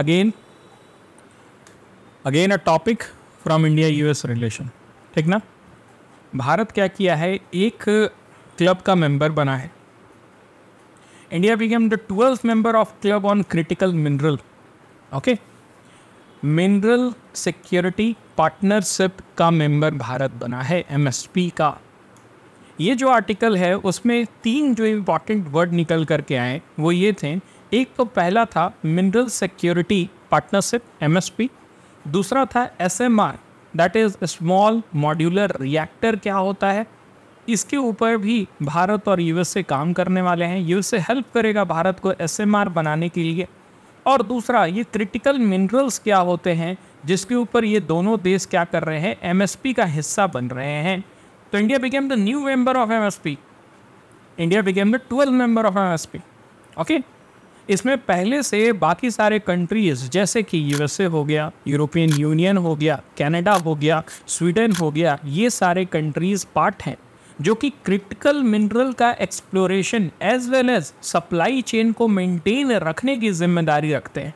Again again a topic from India US relation ठीक ना भारत क्या किया है एक क्लब का मेंबर बना है India became the twelfth member of club on critical mineral okay mineral security partnership का मेंबर भारत बना है एमएसपी का ये जो आर्टिकल है उसमें तीन जो इम्पॉर्टेंट वर्ड निकल करके आए वो ये थे एक तो पहला था मिनरल सिक्योरिटी पार्टनरशिप एम दूसरा था S M R that is small modular reactor क्या होता है इसके ऊपर भी भारत और यूएसए काम करने वाले हैं यूएसए हेल्प करेगा भारत को आर बनाने के लिए और दूसरा ये क्रिटिकल मिनरल्स क्या होते हैं जिसके ऊपर ये दोनों देश क्या कर रहे हैं पी का हिस्सा बन रहे हैं तो India became the new member of P India became the twelve member of P okay इसमें पहले से बाकी सारे कंट्रीज जैसे कि यूएसए हो गया यूरोपियन यूनियन हो गया कनाडा हो गया स्वीडन हो गया ये सारे कंट्रीज पार्ट हैं जो कि क्रिटिकल मिनरल का exploration as well as supply chain को मेंटेन रखने की जिम्मेदारी रखते हैं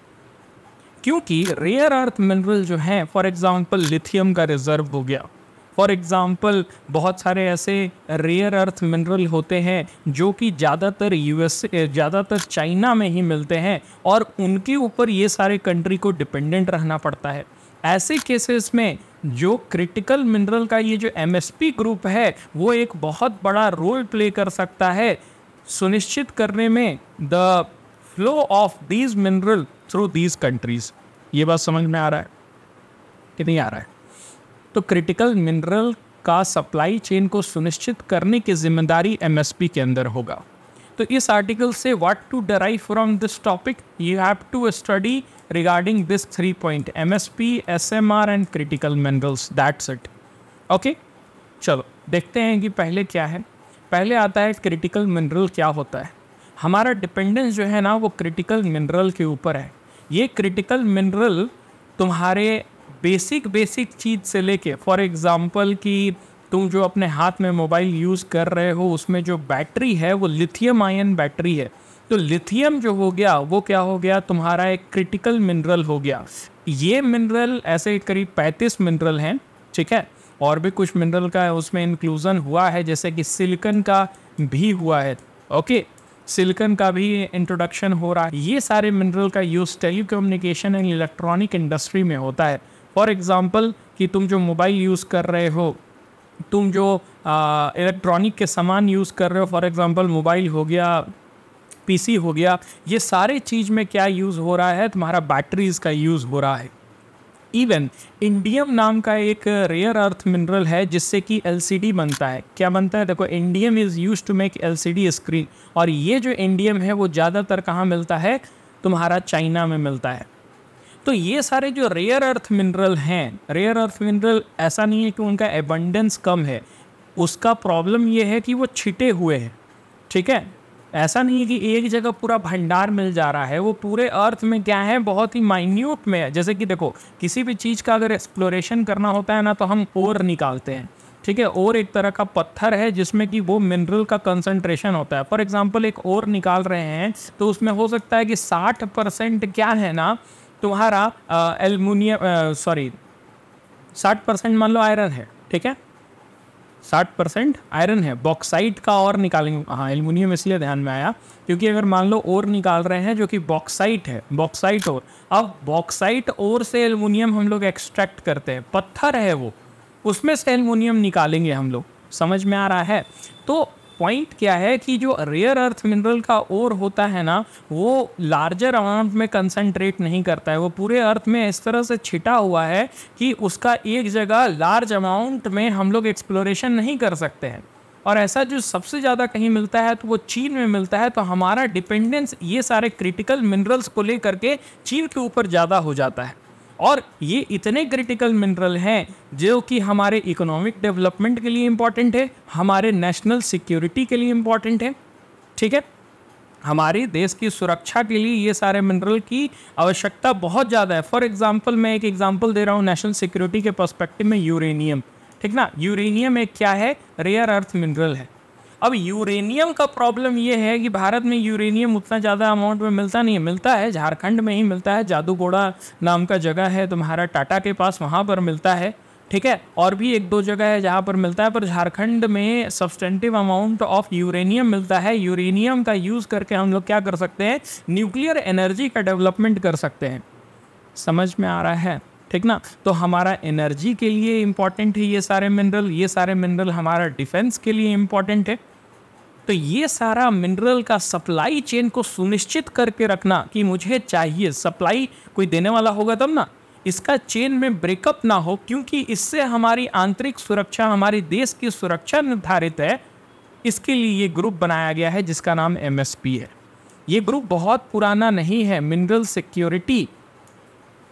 क्योंकि रेयर अर्थ मिनरल जो हैं फॉर एग्जांपल लिथियम का रिजर्व हो गया फॉर एग्ज़ाम्पल बहुत सारे ऐसे रेयर अर्थ मिनरल होते हैं जो कि ज़्यादातर यूएस ज़्यादातर चाइना में ही मिलते हैं और उनके ऊपर ये सारे कंट्री को डिपेंडेंट रहना पड़ता है ऐसे केसेस में जो क्रिटिकल मिनरल का ये जो एम ग्रुप है वो एक बहुत बड़ा रोल प्ले कर सकता है सुनिश्चित करने में the flow of these mineral through these countries ये बात समझ में आ रहा है कि नहीं आ रहा है तो क्रिटिकल मिनरल का सप्लाई चेन को सुनिश्चित करने की जिम्मेदारी एम के अंदर होगा तो इस आर्टिकल से what to derive from this topic you have to study regarding this three point M S P S M R and critical minerals that's it okay चलो देखते हैं कि पहले क्या है पहले आता है क्रिटिकल मिनरल क्या होता है हमारा डिपेंडेंस जो है ना वो क्रिटिकल मिनरल के ऊपर है ये क्रिटिकल मिनरल तुम्हारे बेसिक बेसिक चीज़ से लेके फॉर एग्ज़ाम्पल कि तुम जो अपने हाथ में मोबाइल यूज़ कर रहे हो उसमें जो बैटरी है वो लिथियम आयन बैटरी है तो लिथियम जो हो गया वो क्या हो गया तुम्हारा एक क्रिटिकल मिनरल हो गया ये मिनरल ऐसे करीब पैंतीस मिनरल हैं ठीक है और भी कुछ मिनरल का उसमें इंक्लूज़न हुआ है जैसे कि सिलिकन का भी हुआ है ओके सिलिकन का भी इंट्रोडक्शन हो रहा है ये सारे मिनरल का use telecommunication and electronic industry में होता है फॉर एग्ज़ाम्पल कि तुम जो मोबाइल यूज़ कर रहे हो तुम जो इलेक्ट्रॉनिक के सामान यूज़ कर रहे हो फॉर एग्ज़ाम्पल मोबाइल हो गया पीसी हो गया ये सारे चीज़ में क्या यूज़ हो रहा है तुम्हारा बैटरीज़ का यूज़ हो रहा है इवन इंडियम नाम का एक रेयर अर्थ मिनरल है जिससे कि एल बनता है क्या बनता है देखो indium is used to make L screen और ये जो इंडियम है वो ज़्यादातर कहाँ मिलता है तुम्हारा चाइना में मिलता है तो ये सारे जो रेयर अर्थ मिनरल हैं रेयर अर्थ मिनरल ऐसा नहीं है कि उनका एबंडेंस कम है उसका प्रॉब्लम ये है कि वो छिटे हुए हैं ठीक है ऐसा नहीं है कि एक जगह पूरा भंडार मिल जा रहा है वो पूरे अर्थ में क्या है बहुत ही माइन्यूट में है जैसे कि देखो किसी भी चीज़ का अगर एक्सप्लोरेशन करना होता है ना तो हम ओर निकालते हैं ठीक है और एक तरह का पत्थर है जिसमें कि वो मिनरल का कंसंट्रेशन होता है फॉर एग्जाम्पल एक और निकाल रहे हैं तो उसमें हो सकता है कि साठ परसेंट क्या है ना तुम्हारा एलमिनियम सॉरी साठ परसेंट मान लो आयरन है ठीक है साठ परसेंट आयरन है बॉक्साइट का और निकालेंगे हाँ एल्यूमिनियम इसलिए ध्यान में आया क्योंकि अगर मान लो और निकाल रहे हैं जो कि बॉक्साइट है बॉक्साइट और अब बॉक्साइट और से एल्यूमिनियम हम लोग एक्सट्रैक्ट करते हैं पत्थर है वो उसमें से एल्यूमिनियम निकालेंगे हम लोग समझ में आ रहा है तो पॉइंट क्या है कि जो रेयर अर्थ मिनरल का ओर होता है ना वो लार्जर अमाउंट में कंसनट्रेट नहीं करता है वो पूरे अर्थ में इस तरह से छिटा हुआ है कि उसका एक जगह लार्ज अमाउंट में हम लोग एक्सप्लोरेशन नहीं कर सकते हैं और ऐसा जो सबसे ज़्यादा कहीं मिलता है तो वो चीन में मिलता है तो हमारा डिपेंडेंस ये सारे क्रिटिकल मिनरल्स को लेकर के चीन के ऊपर ज़्यादा हो जाता है और ये इतने क्रिटिकल मिनरल हैं जो कि हमारे इकोनॉमिक डेवलपमेंट के लिए इम्पॉर्टेंट है हमारे नेशनल सिक्योरिटी के लिए इम्पॉर्टेंट है ठीक है हमारे देश की सुरक्षा के लिए ये सारे मिनरल की आवश्यकता बहुत ज़्यादा है फॉर एग्जाम्पल मैं एक एग्जाम्पल दे रहा हूँ नेशनल सिक्योरिटी के परस्पेक्टिव में यूरेनियम ठीक ना यूरेनियम एक क्या है रेयर अर्थ मिनरल है अब यूरेनियम का प्रॉब्लम ये है कि भारत में यूरेनियम उतना ज़्यादा अमाउंट में मिलता नहीं है मिलता है झारखंड में ही मिलता है जादूगोड़ा नाम का जगह है तुम्हारा टाटा के पास वहाँ पर मिलता है ठीक है और भी एक दो जगह है जहाँ पर मिलता है पर झारखंड में सब्सटेंटिव अमाउंट ऑफ यूरेनियम मिलता है यूरेनियम का यूज़ करके हम लोग क्या कर सकते हैं न्यूक्लियर एनर्जी का डेवलपमेंट कर सकते हैं समझ में आ रहा है ठीक ना तो हमारा एनर्जी के लिए इम्पॉर्टेंट है ये सारे मिनरल ये सारे मिनरल हमारा डिफेंस के लिए इम्पॉर्टेंट है तो ये सारा मिनरल का सप्लाई चेन को सुनिश्चित करके रखना कि मुझे चाहिए सप्लाई कोई देने वाला होगा तब ना इसका चेन में ब्रेकअप ना हो क्योंकि इससे हमारी आंतरिक सुरक्षा हमारे देश की सुरक्षा निर्धारित है इसके लिए ये ग्रुप बनाया गया है जिसका नाम एम है ये ग्रुप बहुत पुराना नहीं है मिनरल सिक्योरिटी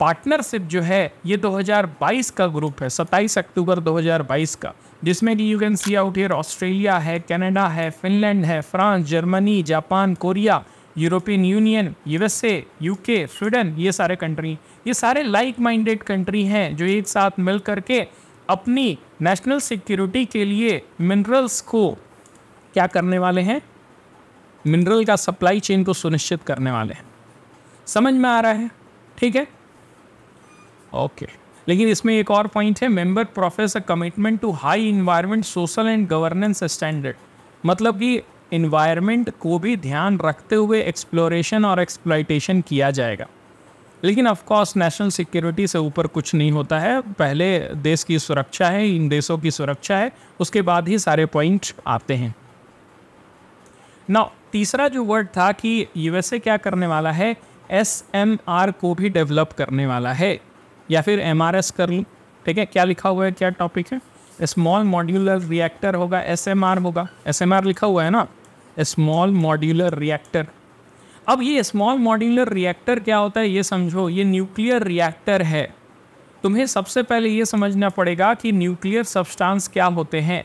पार्टनरशिप जो है ये 2022 का ग्रुप है 27 अक्टूबर 2022 का जिसमें कि you can see out here Australia है कनाडा है फिनलैंड है France Germany Japan Korea European Union USA UK Sweden ये सारे कंट्री ये सारे लाइक माइंडेड कंट्री हैं जो एक साथ मिल करके अपनी नेशनल सिक्योरिटी के लिए मिनरल्स को क्या करने वाले हैं मिनरल का सप्लाई चेन को सुनिश्चित करने वाले हैं समझ में आ रहा है ठीक है ओके लेकिन इसमें एक और पॉइंट है member profess a commitment to high environment social and governance standard मतलब कि इन्वायरमेंट को भी ध्यान रखते हुए एक्सप्लोरेशन और एक्सप्लाइटेशन किया जाएगा लेकिन ऑफकोर्स नेशनल सिक्योरिटी से ऊपर कुछ नहीं होता है पहले देश की सुरक्षा है इन देशों की सुरक्षा है उसके बाद ही सारे पॉइंट आते हैं ना तीसरा जो वर्ड था कि यूएसए क्या करने वाला है एस को भी डेवलप करने वाला है या फिर एम कर लूँ ठीक है क्या लिखा हुआ है क्या टॉपिक है स्मॉल मॉड्यूलर रिएक्टर होगा एस होगा एस लिखा हुआ है ना स्मॉल मॉड्यूलर रिएक्टर अब ये स्मॉल मॉड्यूलर रिएक्टर क्या होता है ये समझो ये न्यूक्लियर रिएक्टर है तुम्हें सबसे पहले ये समझना पड़ेगा कि न्यूक्लियर सब्सटेंस क्या होते हैं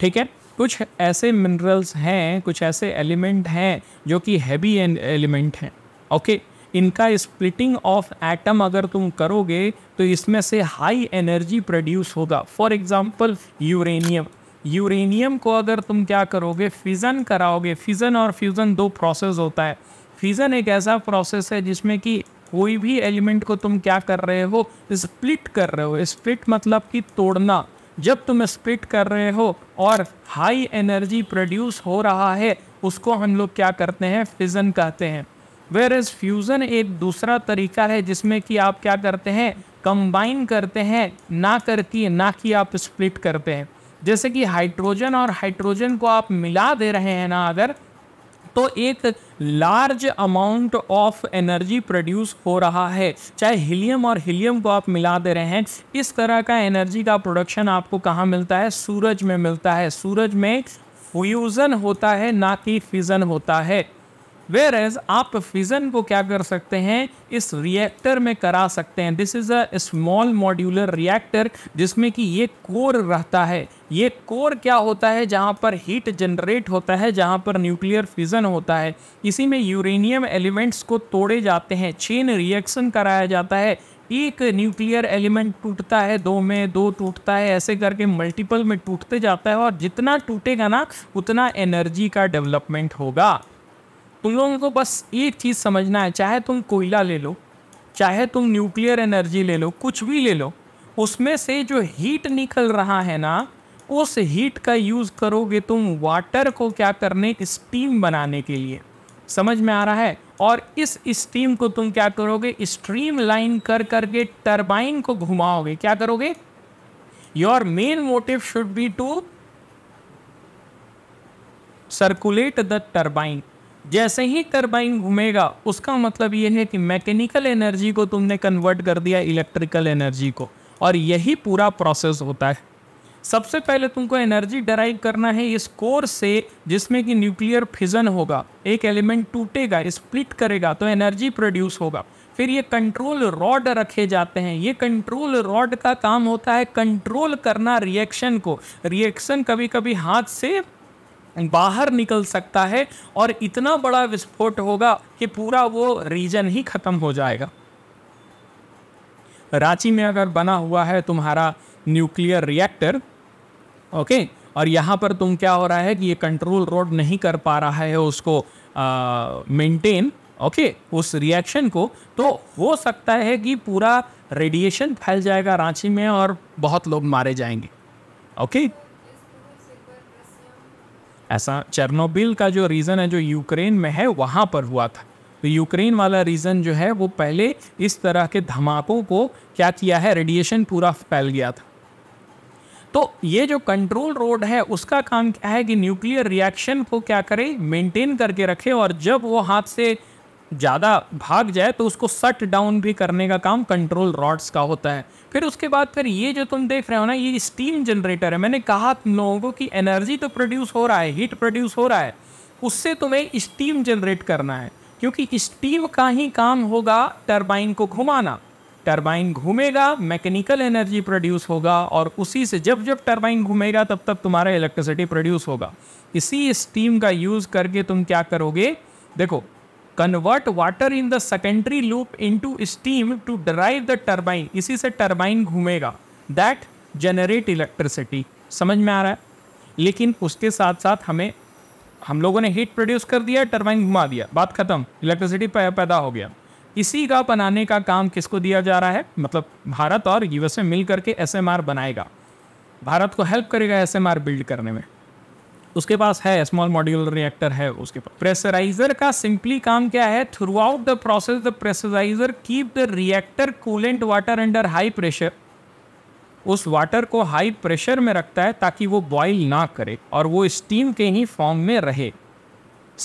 ठीक है कुछ ऐसे मिनरल्स हैं कुछ ऐसे एलिमेंट हैं जो कि हैवी एलिमेंट हैं ओके okay? इनका स्प्लिटिंग ऑफ एटम अगर तुम करोगे तो इसमें से हाई एनर्जी प्रोड्यूस होगा फॉर एग्ज़ाम्पल यूरेनियम यूरेनियम को अगर तुम क्या करोगे फिज़न कराओगे फिज़न और फ्यूज़न दो प्रोसेस होता है फिज़न एक ऐसा प्रोसेस है जिसमें कि कोई भी एलिमेंट को तुम क्या कर रहे हो स्प्लिट कर रहे हो स्प्लिट मतलब कि तोड़ना जब तुम स्प्लिट कर रहे हो और हाई एनर्जी प्रोड्यूस हो रहा है उसको हम लोग क्या करते हैं फिज़न कहते हैं वेर इज फ्यूज़न एक दूसरा तरीका है जिसमें कि आप क्या करते हैं कंबाइन करते हैं ना करके ना कि आप स्प्लिट करते हैं जैसे कि हाइड्रोजन और हाइड्रोजन को आप मिला दे रहे हैं ना अगर तो एक large amount of energy produce हो रहा है चाहे हीलियम और हीलियम को आप मिला दे रहे हैं इस तरह का एनर्जी का प्रोडक्शन आपको कहाँ मिलता है सूरज में मिलता है सूरज में फ्यूज़न होता है ना कि फिज़न होता है वेयर एज आप फिज़न को क्या कर सकते हैं इस रिएक्टर में करा सकते हैं this is a small modular reactor जिसमें कि ये कोर रहता है ये कोर क्या होता है जहाँ पर हीट जनरेट होता है जहाँ पर न्यूक्लियर फिज़न होता है इसी में यूरेनियम एलिमेंट्स को तोड़े जाते हैं चेन रिएक्शन कराया जाता है एक न्यूक्लियर एलिमेंट टूटता है दो में दो टूटता है ऐसे करके मल्टीपल में टूटते जाता है और जितना टूटेगा ना उतना एनर्जी का डेवलपमेंट होगा तुम लोगों को बस एक चीज़ समझना है चाहे तुम कोयला ले लो चाहे तुम न्यूक्लियर एनर्जी ले लो कुछ भी ले लो उसमें से जो हीट निकल रहा है ना उस हीट का यूज़ करोगे तुम वाटर को क्या करने स्टीम बनाने के लिए समझ में आ रहा है और इस स्टीम को तुम क्या करोगे स्ट्रीम लाइन कर करके टरबाइन को घुमाओगे क्या करोगे your main motive should be to circulate the turbine जैसे ही टर्बाइन घूमेगा उसका मतलब ये है कि मैकेनिकल एनर्जी को तुमने कन्वर्ट कर दिया इलेक्ट्रिकल एनर्जी को और यही पूरा प्रोसेस होता है सबसे पहले तुमको एनर्जी डराइव करना है इस कोर से जिसमें कि न्यूक्लियर फिजन होगा एक एलिमेंट टूटेगा स्प्लिट करेगा तो एनर्जी प्रोड्यूस होगा फिर ये कंट्रोल रॉड रखे जाते हैं ये कंट्रोल रॉड का काम होता है कंट्रोल करना रिएक्शन को रिएक्शन कभी कभी हाथ से बाहर निकल सकता है और इतना बड़ा विस्फोट होगा कि पूरा वो रीजन ही ख़त्म हो जाएगा रांची में अगर बना हुआ है तुम्हारा न्यूक्लियर रिएक्टर ओके और यहाँ पर तुम क्या हो रहा है कि ये कंट्रोल रोड नहीं कर पा रहा है उसको मेंटेन ओके उस रिएक्शन को तो हो सकता है कि पूरा रेडिएशन फैल जाएगा रांची में और बहुत लोग मारे जाएंगे ओके ऐसा चेरनोबिल का जो रीज़न है जो यूक्रेन में है वहाँ पर हुआ था तो यूक्रेन वाला रीज़न जो है वो पहले इस तरह के धमाकों को क्या किया है रेडिएशन पूरा फैल गया था तो ये जो कंट्रोल रोड है उसका काम क्या है कि न्यूक्लियर रिएक्शन को क्या करे मेंटेन करके रखे और जब वो हाथ से ज़्यादा भाग जाए तो उसको सट डाउन भी करने का काम कंट्रोल रॉड्स का होता है फिर उसके बाद फिर ये जो तुम देख रहे हो ना ये स्टीम जनरेटर है मैंने कहा तुम लोगों को कि एनर्जी तो प्रोड्यूस हो रहा है हीट प्रोड्यूस हो रहा है उससे तुम्हें स्टीम जनरेट करना है क्योंकि स्टीम का ही काम होगा टर्बाइन को घुमाना टर्बाइन घूमेगा मैकेनिकल एनर्जी प्रोड्यूस होगा और उसी से जब जब टर्बाइन घूमेगा तब तब तुम्हारा इलेक्ट्रिसिटी प्रोड्यूस होगा इसी स्टीम का यूज़ करके तुम क्या करोगे देखो convert water in the secondary loop into steam to drive the turbine इसी से टर्बाइन घूमेगा दैट जनरेट इलेक्ट्रिसिटी समझ में आ रहा है लेकिन उसके साथ साथ हमें हम लोगों ने हीट प्रोड्यूस कर दिया टर्बाइन घुमा दिया बात खत्म इलेक्ट्रिसिटी पैदा हो गया इसी का बनाने का काम किसको दिया जा रहा है मतलब भारत और यूएसए मिल करके एस बनाएगा भारत को हेल्प करेगा एस बिल्ड करने में उसके पास है स्मॉल मॉड्यूलर रिएक्टर है उसके पास प्रेशराइजर का सिंपली काम क्या है throughout the process the pressuriser keep the reactor coolant water under high pressure उस वाटर को हाई प्रेशर में रखता है ताकि वो बॉइल ना करे और वो स्टीम के ही फॉर्म में रहे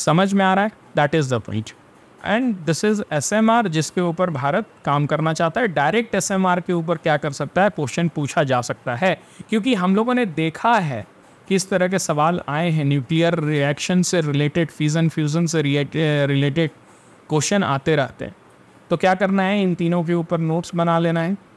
समझ में आ रहा है that is the point and this is S M R जिसके ऊपर भारत काम करना चाहता है डायरेक्ट एस एम आर के ऊपर क्या कर सकता है क्वेश्चन पूछा जा सकता है क्योंकि हम लोगों ने देखा है किस तरह के सवाल आए हैं न्यूक्लियर रिएक्शन से रिलेटेड फ्यूज़न फ्यूज़न से रिलेटेड क्वेश्चन eh, आते रहते हैं तो क्या करना है इन तीनों के ऊपर नोट्स बना लेना है